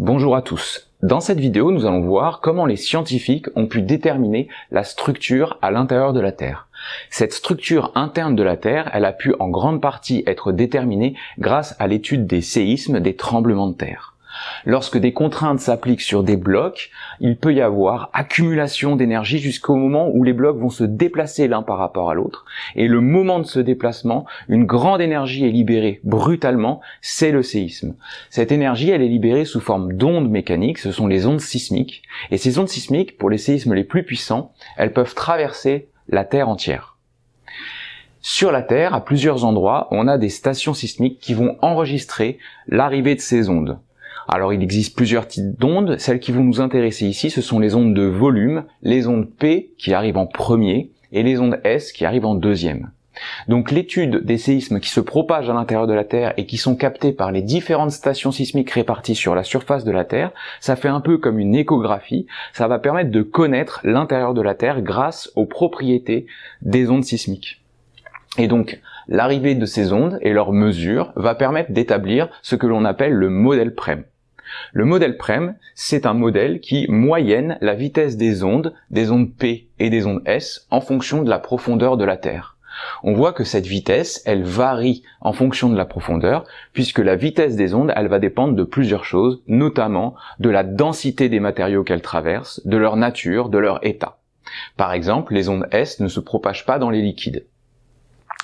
Bonjour à tous. Dans cette vidéo, nous allons voir comment les scientifiques ont pu déterminer la structure à l'intérieur de la Terre. Cette structure interne de la Terre, elle a pu en grande partie être déterminée grâce à l'étude des séismes, des tremblements de terre. Lorsque des contraintes s'appliquent sur des blocs, il peut y avoir accumulation d'énergie jusqu'au moment où les blocs vont se déplacer l'un par rapport à l'autre. Et le moment de ce déplacement, une grande énergie est libérée brutalement, c'est le séisme. Cette énergie, elle est libérée sous forme d'ondes mécaniques, ce sont les ondes sismiques. Et ces ondes sismiques, pour les séismes les plus puissants, elles peuvent traverser la Terre entière. Sur la Terre, à plusieurs endroits, on a des stations sismiques qui vont enregistrer l'arrivée de ces ondes. Alors il existe plusieurs types d'ondes, celles qui vont nous intéresser ici, ce sont les ondes de volume, les ondes P qui arrivent en premier, et les ondes S qui arrivent en deuxième. Donc l'étude des séismes qui se propagent à l'intérieur de la Terre et qui sont captés par les différentes stations sismiques réparties sur la surface de la Terre, ça fait un peu comme une échographie, ça va permettre de connaître l'intérieur de la Terre grâce aux propriétés des ondes sismiques. Et donc l'arrivée de ces ondes et leurs mesures va permettre d'établir ce que l'on appelle le modèle PREM. Le modèle PREM, c'est un modèle qui moyenne la vitesse des ondes, des ondes P et des ondes S, en fonction de la profondeur de la Terre. On voit que cette vitesse, elle varie en fonction de la profondeur, puisque la vitesse des ondes, elle va dépendre de plusieurs choses, notamment de la densité des matériaux qu'elles traversent, de leur nature, de leur état. Par exemple, les ondes S ne se propagent pas dans les liquides.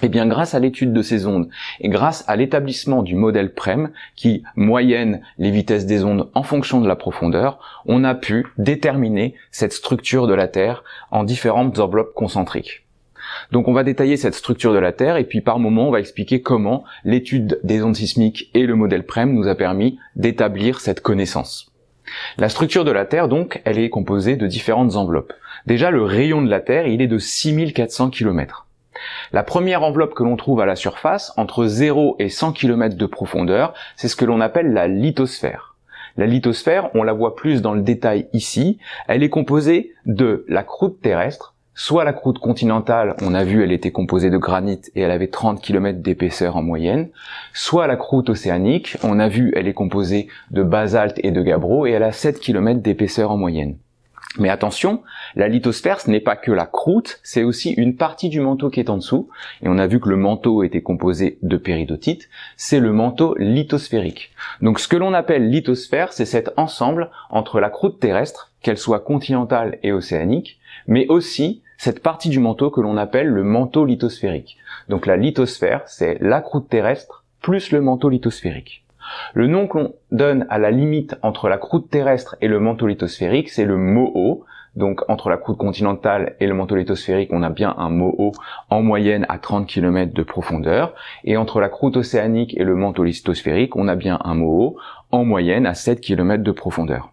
Eh bien, grâce à l'étude de ces ondes et grâce à l'établissement du modèle PREM qui moyenne les vitesses des ondes en fonction de la profondeur, on a pu déterminer cette structure de la Terre en différentes enveloppes concentriques. Donc on va détailler cette structure de la Terre et puis par moment on va expliquer comment l'étude des ondes sismiques et le modèle PREM nous a permis d'établir cette connaissance. La structure de la Terre donc, elle est composée de différentes enveloppes. Déjà le rayon de la Terre, il est de 6400 km. La première enveloppe que l'on trouve à la surface, entre 0 et 100 km de profondeur, c'est ce que l'on appelle la lithosphère. La lithosphère, on la voit plus dans le détail ici, elle est composée de la croûte terrestre, soit la croûte continentale, on a vu elle était composée de granit et elle avait 30 km d'épaisseur en moyenne, soit la croûte océanique, on a vu elle est composée de basalte et de gabbro et elle a 7 km d'épaisseur en moyenne. Mais attention, la lithosphère, ce n'est pas que la croûte, c'est aussi une partie du manteau qui est en dessous. Et on a vu que le manteau était composé de péridotite, c'est le manteau lithosphérique. Donc ce que l'on appelle lithosphère, c'est cet ensemble entre la croûte terrestre, qu'elle soit continentale et océanique, mais aussi cette partie du manteau que l'on appelle le manteau lithosphérique. Donc la lithosphère, c'est la croûte terrestre plus le manteau lithosphérique. Le nom que l'on donne à la limite entre la croûte terrestre et le manteau lithosphérique, c'est le moho. Donc entre la croûte continentale et le manteau lithosphérique, on a bien un moho en moyenne à 30 km de profondeur. Et entre la croûte océanique et le manteau lithosphérique, on a bien un moho en moyenne à 7 km de profondeur.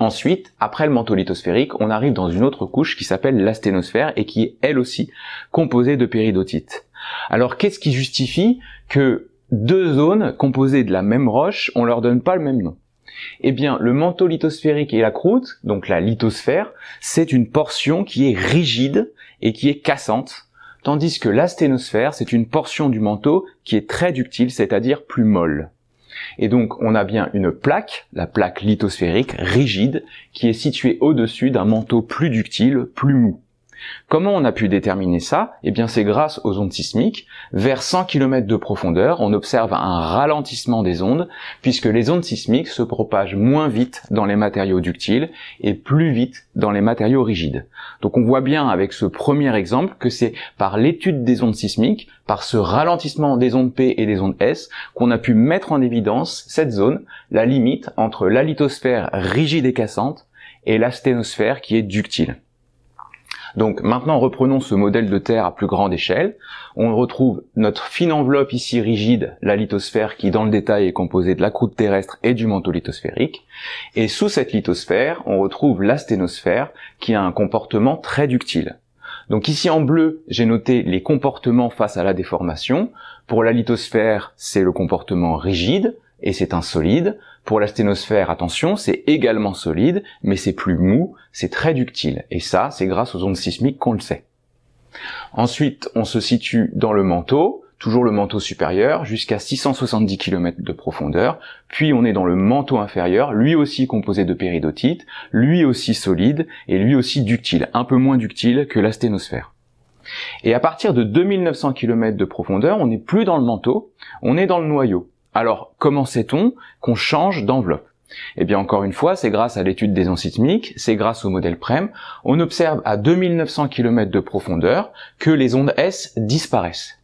Ensuite, après le manteau lithosphérique, on arrive dans une autre couche qui s'appelle l'asténosphère et qui est elle aussi composée de péridotites. Alors qu'est-ce qui justifie que deux zones composées de la même roche, on leur donne pas le même nom. Eh bien, le manteau lithosphérique et la croûte, donc la lithosphère, c'est une portion qui est rigide et qui est cassante, tandis que l'asthénosphère, c'est une portion du manteau qui est très ductile, c'est-à-dire plus molle. Et donc, on a bien une plaque, la plaque lithosphérique, rigide, qui est située au-dessus d'un manteau plus ductile, plus mou. Comment on a pu déterminer ça Eh bien c'est grâce aux ondes sismiques. Vers 100 km de profondeur, on observe un ralentissement des ondes, puisque les ondes sismiques se propagent moins vite dans les matériaux ductiles et plus vite dans les matériaux rigides. Donc on voit bien avec ce premier exemple que c'est par l'étude des ondes sismiques, par ce ralentissement des ondes P et des ondes S, qu'on a pu mettre en évidence cette zone, la limite entre la lithosphère rigide et cassante et la sténosphère qui est ductile. Donc maintenant, reprenons ce modèle de Terre à plus grande échelle. On retrouve notre fine enveloppe ici rigide, la lithosphère, qui dans le détail est composée de la croûte terrestre et du manteau lithosphérique. Et sous cette lithosphère, on retrouve la qui a un comportement très ductile. Donc ici en bleu, j'ai noté les comportements face à la déformation. Pour la lithosphère, c'est le comportement rigide et c'est un solide. Pour la sténosphère, attention, c'est également solide, mais c'est plus mou, c'est très ductile. Et ça, c'est grâce aux ondes sismiques qu'on le sait. Ensuite, on se situe dans le manteau, toujours le manteau supérieur, jusqu'à 670 km de profondeur, puis on est dans le manteau inférieur, lui aussi composé de péridotite, lui aussi solide et lui aussi ductile, un peu moins ductile que la sténosphère. Et à partir de 2900 km de profondeur, on n'est plus dans le manteau, on est dans le noyau. Alors, comment sait-on qu'on change d'enveloppe eh bien encore une fois, c'est grâce à l'étude des ondes sismiques, c'est grâce au modèle PREM, on observe à 2900 km de profondeur que les ondes S disparaissent.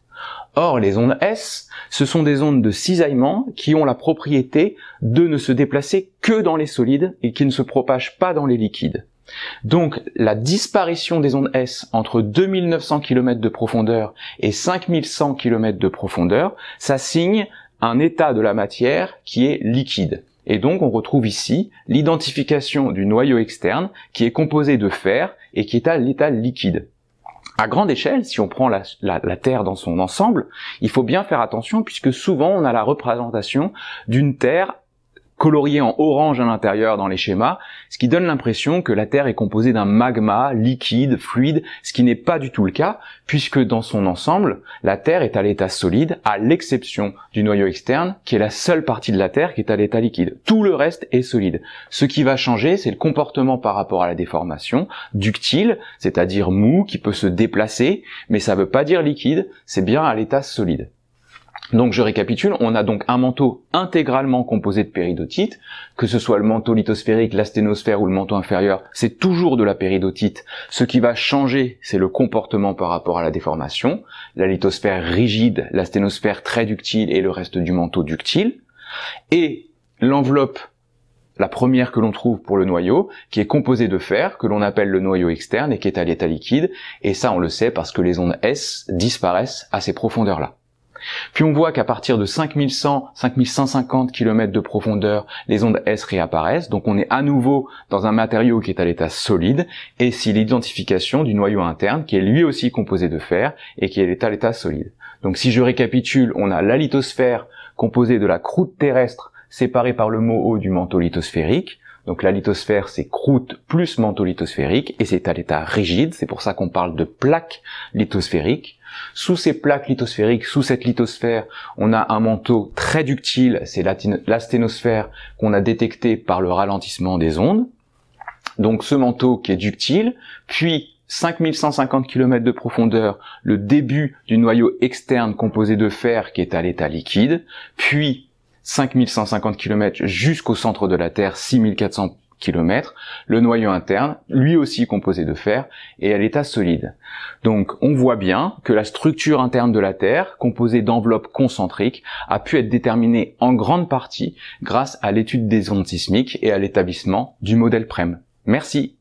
Or, les ondes S, ce sont des ondes de cisaillement qui ont la propriété de ne se déplacer que dans les solides et qui ne se propagent pas dans les liquides. Donc, la disparition des ondes S entre 2900 km de profondeur et 5100 km de profondeur, ça signe un état de la matière qui est liquide. Et donc on retrouve ici l'identification du noyau externe qui est composé de fer et qui est à l'état liquide. À grande échelle, si on prend la, la, Terre dans son ensemble, il faut bien faire attention puisque souvent on a la représentation d'une Terre colorié en orange à l'intérieur dans les schémas, ce qui donne l'impression que la Terre est composée d'un magma liquide, fluide, ce qui n'est pas du tout le cas, puisque dans son ensemble, la Terre est à l'état solide, à l'exception du noyau externe, qui est la seule partie de la Terre qui est à l'état liquide. Tout le reste est solide. Ce qui va changer, c'est le comportement par rapport à la déformation, ductile, c'est-à-dire mou, qui peut se déplacer, mais ça ne veut pas dire liquide, c'est bien à l'état solide. Donc je récapitule, on a donc un manteau intégralement composé de péridotite, que ce soit le manteau lithosphérique, l'asténosphère ou le manteau inférieur, c'est toujours de la péridotite. Ce qui va changer, c'est le comportement par rapport à la déformation, la lithosphère rigide, l'asténosphère très ductile et le reste du manteau ductile. Et l'enveloppe, la première que l'on trouve pour le noyau, qui est composée de fer, que l'on appelle le noyau externe et qui est à l'état liquide, et ça on le sait parce que les ondes S disparaissent à ces profondeurs-là. Puis on voit qu'à partir de 5100, 5150 km de profondeur, les ondes S réapparaissent, donc on est à nouveau dans un matériau qui est à l'état solide, et si l'identification du noyau interne qui est lui aussi composé de fer et qui est à l'état solide. Donc si je récapitule, on a la lithosphère composée de la croûte terrestre séparée par le mot du manteau lithosphérique, donc la lithosphère, c'est croûte plus manteau lithosphérique, et c'est à l'état rigide, c'est pour ça qu'on parle de plaque lithosphérique. Sous ces plaques lithosphériques, sous cette lithosphère, on a un manteau très ductile, c'est l'asténosphère qu'on a détecté par le ralentissement des ondes. Donc ce manteau qui est ductile, puis 5150 km de profondeur, le début du noyau externe composé de fer qui est à l'état liquide, puis 5150 km jusqu'au centre de la Terre, 6400 km, le noyau interne, lui aussi composé de fer, est à l'état solide. Donc on voit bien que la structure interne de la Terre, composée d'enveloppes concentriques, a pu être déterminée en grande partie grâce à l'étude des ondes sismiques et à l'établissement du modèle PREM. Merci